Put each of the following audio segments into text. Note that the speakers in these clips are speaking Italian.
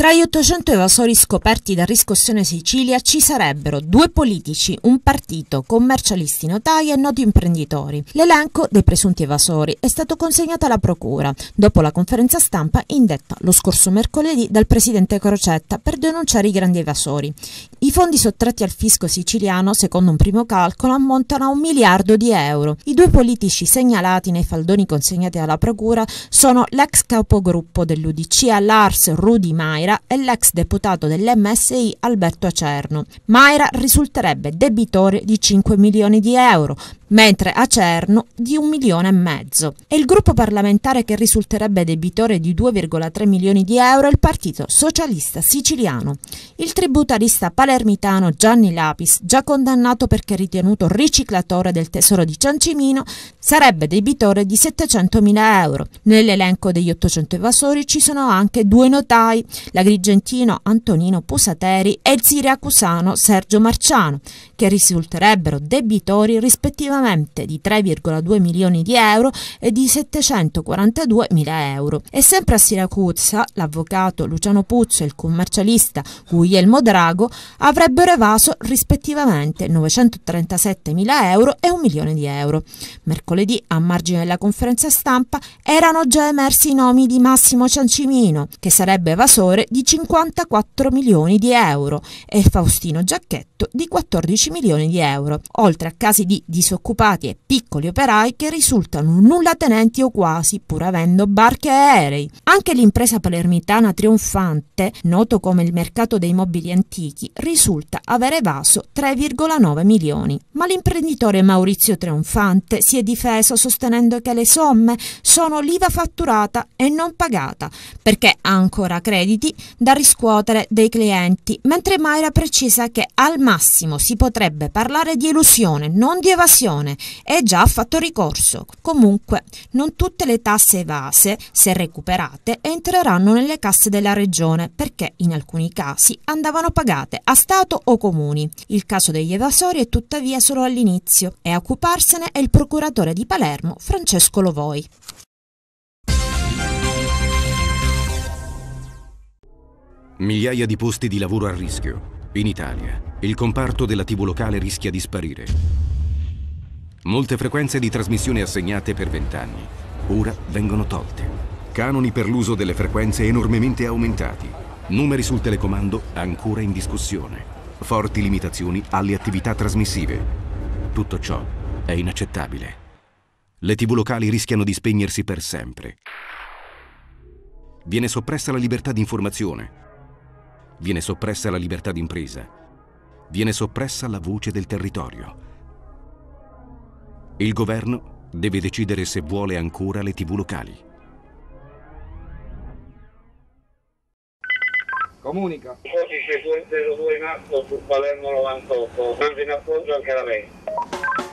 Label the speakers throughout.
Speaker 1: Tra gli 800 evasori scoperti da Riscossione Sicilia ci sarebbero due politici, un partito, commercialisti, notai e noti imprenditori. L'elenco dei presunti evasori è stato consegnato alla Procura dopo la conferenza stampa indetta lo scorso mercoledì dal presidente Crocetta per denunciare i grandi evasori. I fondi sottratti al fisco siciliano, secondo un primo calcolo, ammontano a un miliardo di euro. I due politici segnalati nei faldoni consegnati alla Procura sono l'ex capogruppo dell'UDC Lars Rudi Maira Maira e l'ex deputato dell'MSI Alberto Acerno. Maira risulterebbe debitore di 5 milioni di euro, mentre Acerno di 1 milione e mezzo. E il gruppo parlamentare che risulterebbe debitore di 2,3 milioni di euro è il Partito Socialista Siciliano. Il tributarista palermitano Gianni Lapis, già condannato perché ritenuto riciclatore del tesoro di Ciancimino, sarebbe debitore di 700 mila euro. Nell'elenco degli 800 evasori ci sono anche due notai, la l'agrigentino Antonino Pusateri e il siracusano Sergio Marciano, che risulterebbero debitori rispettivamente di 3,2 milioni di euro e di 742 mila euro. E sempre a Siracusa, l'avvocato Luciano Puzzo e il commercialista Guglielmo Drago avrebbero evaso rispettivamente 937 mila euro e un milione di euro. Mercoledì, a margine della conferenza stampa, erano già emersi i nomi di Massimo Ciancimino, che sarebbe evasore di 54 milioni di euro e Faustino Giacchetto di 14 milioni di euro, oltre a casi di disoccupati e piccoli operai che risultano nulla tenenti o quasi, pur avendo barche e aerei. Anche l'impresa palermitana trionfante, noto come il mercato dei mobili antichi, risulta aver evaso 3,9 milioni. Ma l'imprenditore Maurizio Trionfante si è difeso sostenendo che le somme sono l'IVA fatturata e non pagata, perché ha ancora crediti da riscuotere dei clienti, mentre Mayra precisa che al massimo si potrebbe parlare di elusione, non di evasione, e già ha fatto ricorso. Comunque, non tutte le tasse evase, se recuperate, entreranno nelle casse della regione, perché in alcuni casi andavano pagate a Stato o comuni. Il caso degli evasori è tuttavia solo all'inizio e a occuparsene è il procuratore di Palermo Francesco Lovoi.
Speaker 2: Migliaia di posti di lavoro a rischio. In Italia, il comparto della TV locale rischia di sparire. Molte frequenze di trasmissione assegnate per vent'anni ora vengono tolte. Canoni per l'uso delle frequenze enormemente aumentati. Numeri sul telecomando ancora in discussione. Forti limitazioni alle attività trasmissive. Tutto ciò è inaccettabile. Le TV locali rischiano di spegnersi per sempre. Viene soppressa la libertà di informazione, Viene soppressa la libertà d'impresa. Viene soppressa la voce del territorio. Il governo deve decidere se vuole ancora le tv locali.
Speaker 3: Comunica. Codice 202 in atto su Palermo 98, in appoggio anche la mente.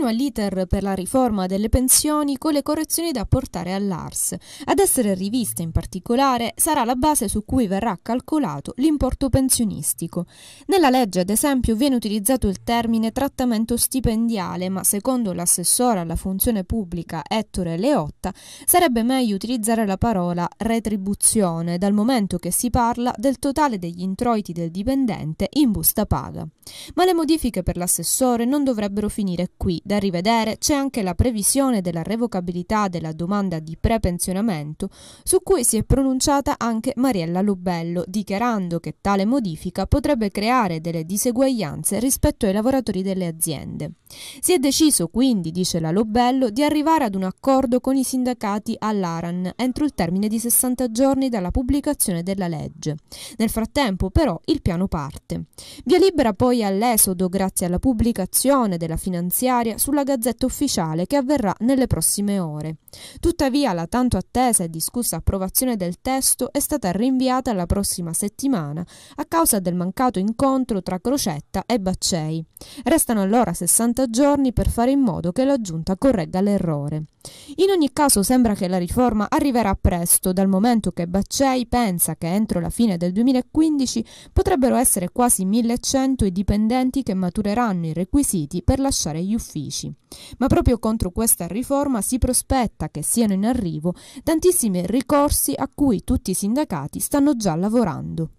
Speaker 4: Continua l'iter per la riforma delle pensioni con le correzioni da apportare all'ARS. Ad essere rivista in particolare sarà la base su cui verrà calcolato l'importo pensionistico. Nella legge, ad esempio, viene utilizzato il termine trattamento stipendiale, ma secondo l'assessore alla funzione pubblica Ettore Leotta sarebbe meglio utilizzare la parola retribuzione, dal momento che si parla del totale degli introiti del dipendente in busta paga. Ma le modifiche per l'assessore non dovrebbero finire qui, da rivedere c'è anche la previsione della revocabilità della domanda di prepensionamento, su cui si è pronunciata anche Mariella Lobello, dichiarando che tale modifica potrebbe creare delle diseguaglianze rispetto ai lavoratori delle aziende. Si è deciso quindi, dice la Lobello, di arrivare ad un accordo con i sindacati all'Aran entro il termine di 60 giorni dalla pubblicazione della legge. Nel frattempo, però, il piano parte. Via libera poi all'esodo grazie alla pubblicazione della finanziaria sulla Gazzetta Ufficiale che avverrà nelle prossime ore. Tuttavia la tanto attesa e discussa approvazione del testo è stata rinviata alla prossima settimana a causa del mancato incontro tra Crocetta e Baccei. Restano allora 60 giorni per fare in modo che la Giunta corregga l'errore. In ogni caso sembra che la riforma arriverà presto, dal momento che Baccei pensa che entro la fine del 2015 potrebbero essere quasi 1100 i dipendenti che matureranno i requisiti per lasciare gli uffici. Ma proprio contro questa riforma si prospetta che siano in arrivo tantissimi ricorsi a cui tutti i
Speaker 1: sindacati stanno già lavorando.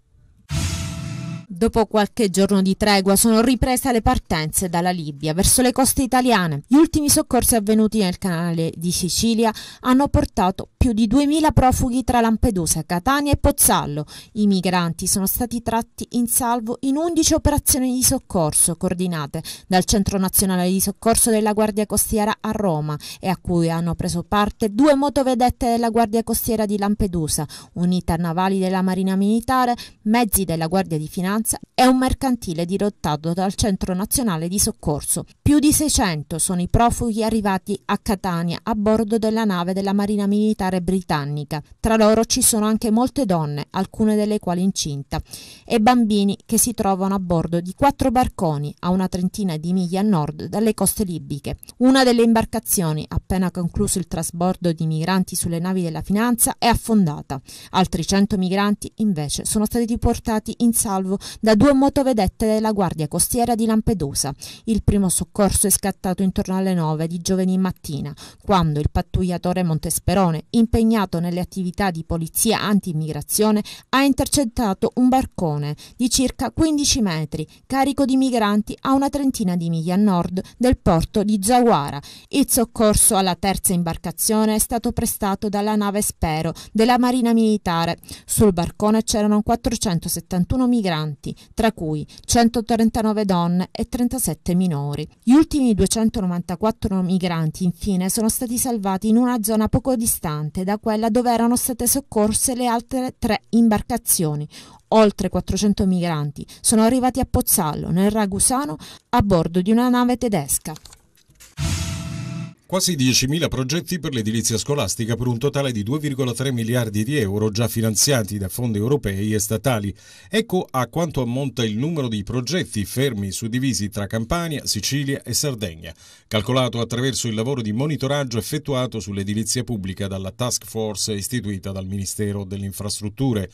Speaker 1: Dopo qualche giorno di tregua sono riprese le partenze dalla Libia verso le coste italiane. Gli ultimi soccorsi avvenuti nel canale di Sicilia hanno portato più di 2000 profughi tra Lampedusa, Catania e Pozzallo. I migranti sono stati tratti in salvo in 11 operazioni di soccorso coordinate dal Centro Nazionale di Soccorso della Guardia Costiera a Roma e a cui hanno preso parte due motovedette della Guardia Costiera di Lampedusa, unità navali della Marina Militare, mezzi della Guardia di Finanza ambulanza è un mercantile dirottato dal Centro Nazionale di Soccorso. Più di 600 sono i profughi arrivati a Catania a bordo della nave della Marina Militare Britannica. Tra loro ci sono anche molte donne, alcune delle quali incinta, e bambini che si trovano a bordo di quattro barconi a una trentina di miglia a nord dalle coste libiche. Una delle imbarcazioni, appena concluso il trasbordo di migranti sulle navi della finanza, è affondata. Altri 100 migranti invece sono stati portati in salvo da due motovedette della Guardia Costiera di Lampedusa. Il primo soccorso è scattato intorno alle 9 di giovedì mattina, quando il pattugliatore Montesperone, impegnato nelle attività di polizia anti-immigrazione, ha intercettato un barcone di circa 15 metri, carico di migranti a una trentina di miglia a nord del porto di Zawara. Il soccorso alla terza imbarcazione è stato prestato dalla nave Spero della Marina Militare. Sul barcone c'erano 471 migranti migranti, tra cui 139 donne e 37 minori. Gli ultimi 294 migranti infine sono stati salvati in una zona poco distante da quella dove erano state soccorse le altre tre imbarcazioni. Oltre 400 migranti sono arrivati a Pozzallo, nel Ragusano, a bordo di una nave tedesca.
Speaker 2: Quasi 10.000 progetti per l'edilizia scolastica per un totale di 2,3 miliardi di euro già finanziati da fondi europei e statali. Ecco a quanto ammonta il numero di progetti fermi suddivisi tra Campania, Sicilia e Sardegna, calcolato attraverso il lavoro di monitoraggio effettuato sull'edilizia pubblica dalla task force istituita dal Ministero delle Infrastrutture.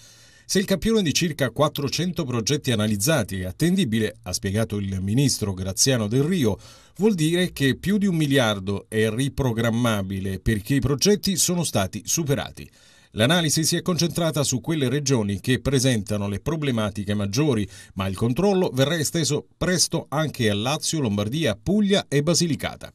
Speaker 2: Se il campione di circa 400 progetti analizzati è attendibile, ha spiegato il ministro Graziano Del Rio, vuol dire che più di un miliardo è riprogrammabile perché i progetti sono stati superati. L'analisi si è concentrata su quelle regioni che presentano le problematiche maggiori, ma il controllo verrà esteso presto anche a Lazio, Lombardia, Puglia e Basilicata.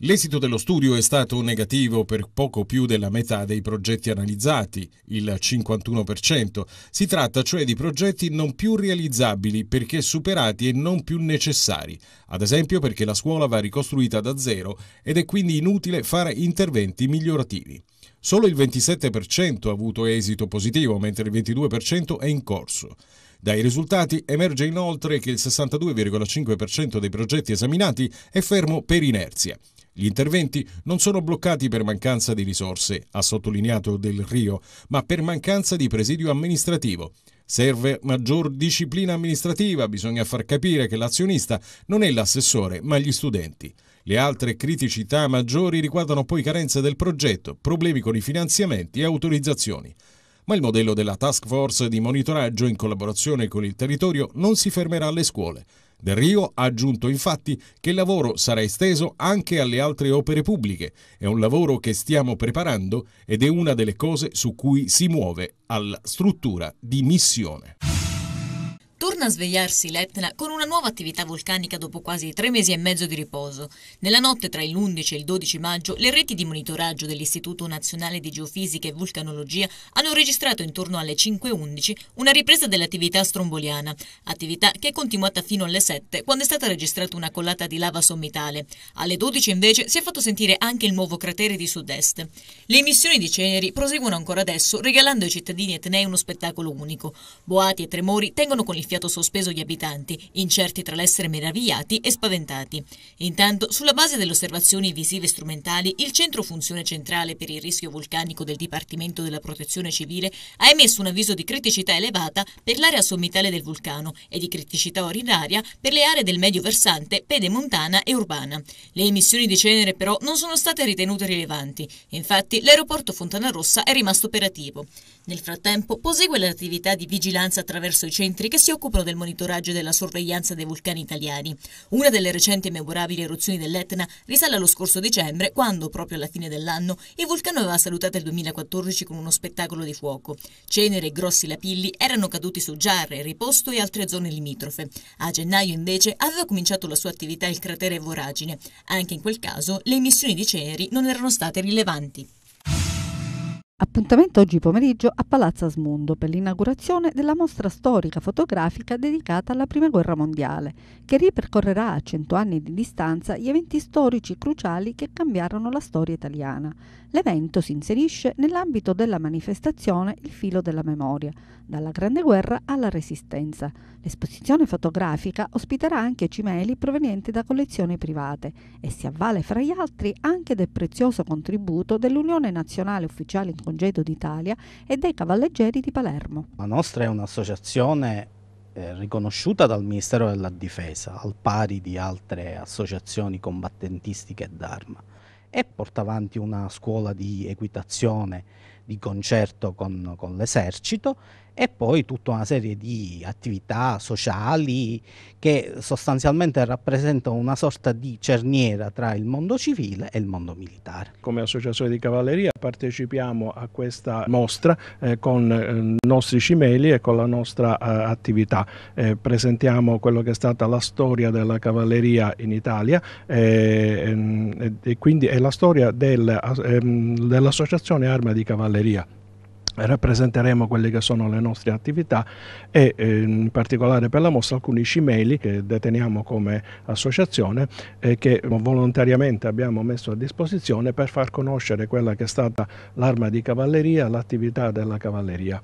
Speaker 2: L'esito dello studio è stato negativo per poco più della metà dei progetti analizzati, il 51%. Si tratta cioè di progetti non più realizzabili perché superati e non più necessari, ad esempio perché la scuola va ricostruita da zero ed è quindi inutile fare interventi migliorativi. Solo il 27% ha avuto esito positivo, mentre il 22% è in corso. Dai risultati emerge inoltre che il 62,5% dei progetti esaminati è fermo per inerzia. Gli interventi non sono bloccati per mancanza di risorse, ha sottolineato Del Rio, ma per mancanza di presidio amministrativo. Serve maggior disciplina amministrativa, bisogna far capire che l'azionista non è l'assessore, ma gli studenti. Le altre criticità maggiori riguardano poi carenze del progetto, problemi con i finanziamenti e autorizzazioni. Ma il modello della task force di monitoraggio in collaborazione con il territorio non si fermerà alle scuole. Del Rio ha aggiunto infatti che il lavoro sarà esteso anche alle altre opere pubbliche. È un lavoro che stiamo preparando ed è una delle cose su cui si muove alla struttura di missione.
Speaker 5: Torna a svegliarsi l'Etna con una nuova attività vulcanica dopo quasi tre mesi e mezzo di riposo. Nella notte tra l'11 e il 12 maggio le reti di monitoraggio dell'Istituto Nazionale di Geofisica e Vulcanologia hanno registrato intorno alle 5.11 una ripresa dell'attività stromboliana, attività che è continuata fino alle 7 quando è stata registrata una collata di lava sommitale. Alle 12 invece si è fatto sentire anche il nuovo cratere di sud-est. Le emissioni di ceneri proseguono ancora adesso regalando ai cittadini etnei uno spettacolo unico. Boati e tremori tengono con il fiato sospeso gli abitanti, incerti tra l'essere meravigliati e spaventati. Intanto, sulla base delle osservazioni visive strumentali, il Centro Funzione Centrale per il Rischio Vulcanico del Dipartimento della Protezione Civile ha emesso un avviso di criticità elevata per l'area sommitale del vulcano e di criticità ordinaria per le aree del medio versante, pedemontana e urbana. Le emissioni di cenere però non sono state ritenute rilevanti, infatti l'aeroporto Fontana Rossa è rimasto operativo. Nel frattempo prosegue l'attività di vigilanza attraverso i centri che si occupano del monitoraggio e della sorveglianza dei vulcani italiani. Una delle recenti e memorabili eruzioni dell'Etna risale allo scorso dicembre, quando, proprio alla fine dell'anno, il vulcano aveva salutato il 2014 con uno spettacolo di fuoco. Cenere e grossi lapilli erano caduti su Giarre, Riposto e altre zone limitrofe. A gennaio, invece, aveva cominciato la sua attività il cratere Voragine. Anche in quel caso, le emissioni di ceneri non erano state rilevanti.
Speaker 6: Appuntamento oggi pomeriggio a Palazzo Asmundo per l'inaugurazione della mostra storica fotografica dedicata alla Prima Guerra Mondiale, che ripercorrerà a cento anni di distanza gli eventi storici cruciali che cambiarono la storia italiana. L'evento si inserisce nell'ambito della manifestazione Il filo della memoria, dalla Grande Guerra alla Resistenza. L'esposizione fotografica ospiterà anche cimeli provenienti da collezioni private e si avvale fra gli altri anche del prezioso contributo dell'Unione Nazionale Ufficiale in Congedo d'Italia e dei Cavalleggeri di Palermo.
Speaker 7: La nostra è un'associazione eh, riconosciuta dal Ministero della Difesa al pari di altre associazioni combattentistiche d'arma e porta avanti una scuola di equitazione di concerto con, con l'esercito e poi tutta una serie di attività sociali che sostanzialmente
Speaker 2: rappresentano una sorta di cerniera tra il mondo civile e il mondo militare. Come associazione di cavalleria partecipiamo a questa mostra eh, con i eh, nostri cimeli e con la nostra eh, attività. Eh, presentiamo quello che è stata la storia della cavalleria in Italia eh, ehm, e quindi è la storia del, ehm, dell'associazione Arma di Cavalleria rappresenteremo quelle che sono le nostre attività e eh, in particolare per la mostra alcuni cimeli che deteniamo come associazione e che volontariamente abbiamo messo a disposizione per far conoscere quella che è stata l'arma di cavalleria, l'attività della cavalleria.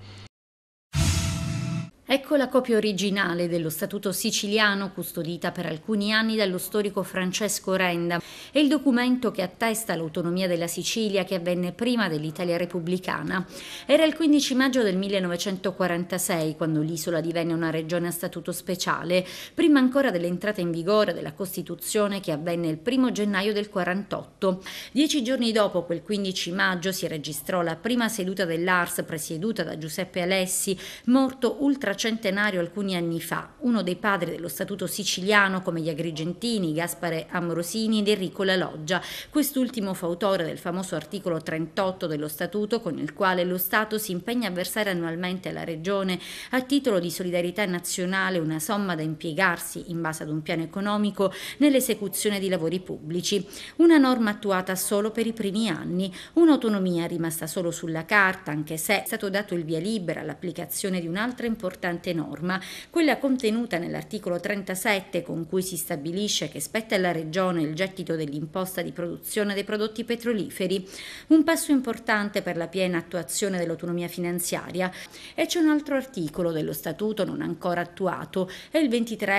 Speaker 6: Ecco la copia originale dello Statuto siciliano custodita per alcuni anni dallo storico Francesco Renda. e il documento che attesta l'autonomia della Sicilia che avvenne prima dell'Italia repubblicana. Era il 15 maggio del 1946 quando l'isola divenne una regione a statuto speciale, prima ancora dell'entrata in vigore della Costituzione che avvenne il 1 gennaio del 48. Dieci giorni dopo, quel 15 maggio, si registrò la prima seduta dell'ARS presieduta da Giuseppe Alessi, morto ultra centenario alcuni anni fa, uno dei padri dello statuto siciliano come gli Agrigentini, Gaspare Amorosini ed Enrico La Loggia, quest'ultimo fautore del famoso articolo 38 dello statuto con il quale lo Stato si impegna a versare annualmente alla Regione a titolo di solidarietà nazionale una somma da impiegarsi in base ad un piano economico nell'esecuzione di lavori pubblici, una norma attuata solo per i primi anni, un'autonomia rimasta solo sulla carta anche se è stato dato il via libera all'applicazione di un'altra importante importante norma, quella contenuta nell'articolo 37 con cui si stabilisce che spetta alla Regione il gettito dell'imposta di produzione dei prodotti petroliferi, un passo importante per la piena attuazione dell'autonomia finanziaria. E c'è un altro articolo dello Statuto non ancora attuato, è il 23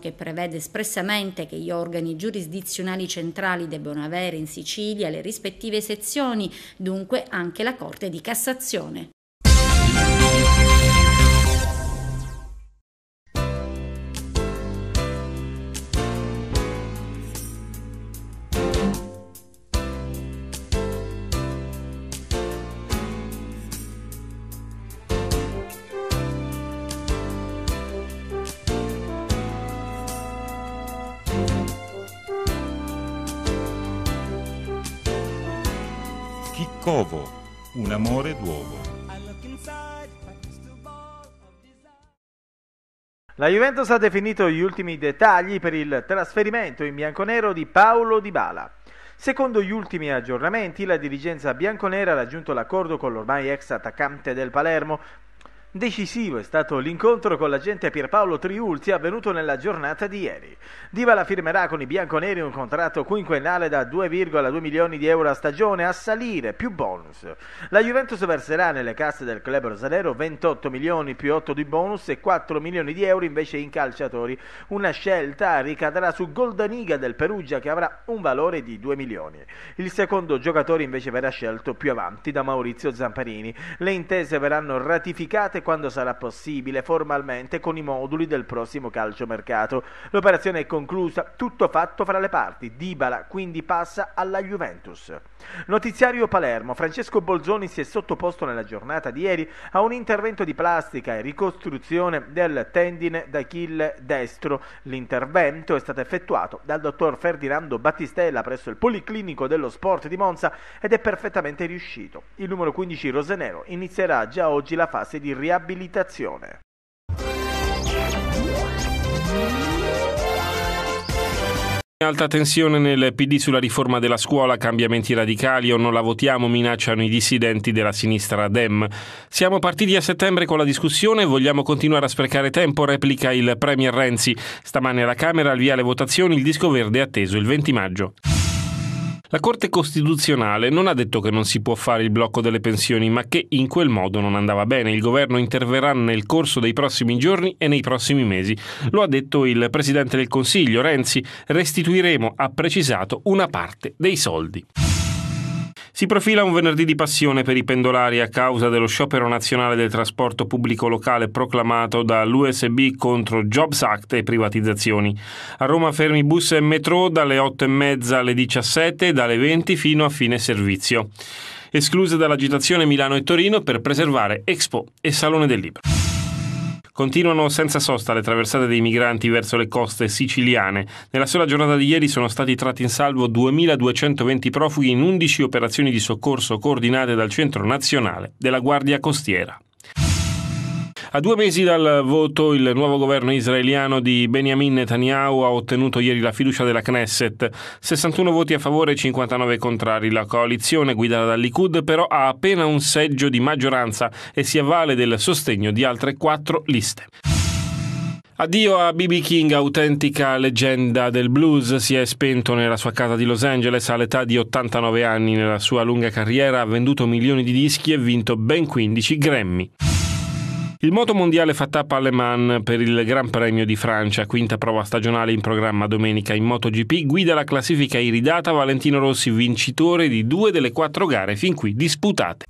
Speaker 6: che prevede espressamente che gli organi giurisdizionali centrali debbano avere in Sicilia le rispettive sezioni, dunque anche la Corte di Cassazione.
Speaker 3: Covo, un amore d'uovo.
Speaker 7: La Juventus ha definito gli ultimi dettagli per il trasferimento in bianconero di Paolo Di Bala. Secondo gli ultimi aggiornamenti, la dirigenza bianconera ha raggiunto l'accordo con l'ormai ex attaccante del Palermo Decisivo è stato l'incontro con l'agente Pierpaolo Triulzi avvenuto nella giornata di ieri. Divala firmerà con i bianconeri un contratto quinquennale da 2,2 milioni di euro a stagione a salire più bonus. La Juventus verserà nelle casse del club rosanero 28 milioni più 8 di bonus e 4 milioni di euro invece in calciatori. Una scelta ricadrà su Goldaniga del Perugia che avrà un valore di 2 milioni. Il secondo giocatore invece verrà scelto più avanti da Maurizio Zamparini. Le intese verranno ratificate e quando sarà possibile formalmente con i moduli del prossimo calciomercato. L'operazione è conclusa, tutto fatto fra le parti. Dibala quindi passa alla Juventus. Notiziario Palermo, Francesco Bolzoni si è sottoposto nella giornata di ieri a un intervento di plastica e ricostruzione del tendine d'Achille destro. L'intervento è stato effettuato dal dottor Ferdinando Battistella presso il Policlinico dello Sport di Monza ed è perfettamente riuscito. Il numero 15 rosenero inizierà già oggi la fase di riabilitazione riabilitazione.
Speaker 3: Alta tensione nel PD sulla riforma della scuola, cambiamenti radicali o non la votiamo minacciano i dissidenti della sinistra Dem. Siamo partiti a settembre con la discussione vogliamo continuare a sprecare tempo, replica il Premier Renzi. Stamane alla Camera, al via le votazioni, il disco verde è atteso il 20 maggio. La Corte Costituzionale non ha detto che non si può fare il blocco delle pensioni, ma che in quel modo non andava bene. Il governo interverrà nel corso dei prossimi giorni e nei prossimi mesi. Lo ha detto il Presidente del Consiglio, Renzi. Restituiremo, ha precisato, una parte dei soldi. Si profila un venerdì di passione per i pendolari a causa dello sciopero nazionale del trasporto pubblico locale proclamato dall'USB contro Jobs Act e privatizzazioni. A Roma fermi bus e metro dalle 8.30 alle 17 e dalle 20 fino a fine servizio. Escluse dall'agitazione Milano e Torino per preservare Expo e Salone del Libro. Continuano senza sosta le traversate dei migranti verso le coste siciliane. Nella sola giornata di ieri sono stati tratti in salvo 2.220 profughi in 11 operazioni di soccorso coordinate dal Centro Nazionale della Guardia Costiera. A due mesi dal voto, il nuovo governo israeliano di Benjamin Netanyahu ha ottenuto ieri la fiducia della Knesset. 61 voti a favore e 59 contrari. La coalizione guidata dal Likud però ha appena un seggio di maggioranza e si avvale del sostegno di altre quattro liste. Addio a BB King, autentica leggenda del blues, si è spento nella sua casa di Los Angeles all'età di 89 anni. Nella sua lunga carriera ha venduto milioni di dischi e vinto ben 15 Grammy. Il moto mondiale fa tappa alle Man per il Gran Premio di Francia, quinta prova stagionale in programma domenica in MotoGP, guida la classifica iridata Valentino Rossi, vincitore di due delle quattro gare fin qui disputate.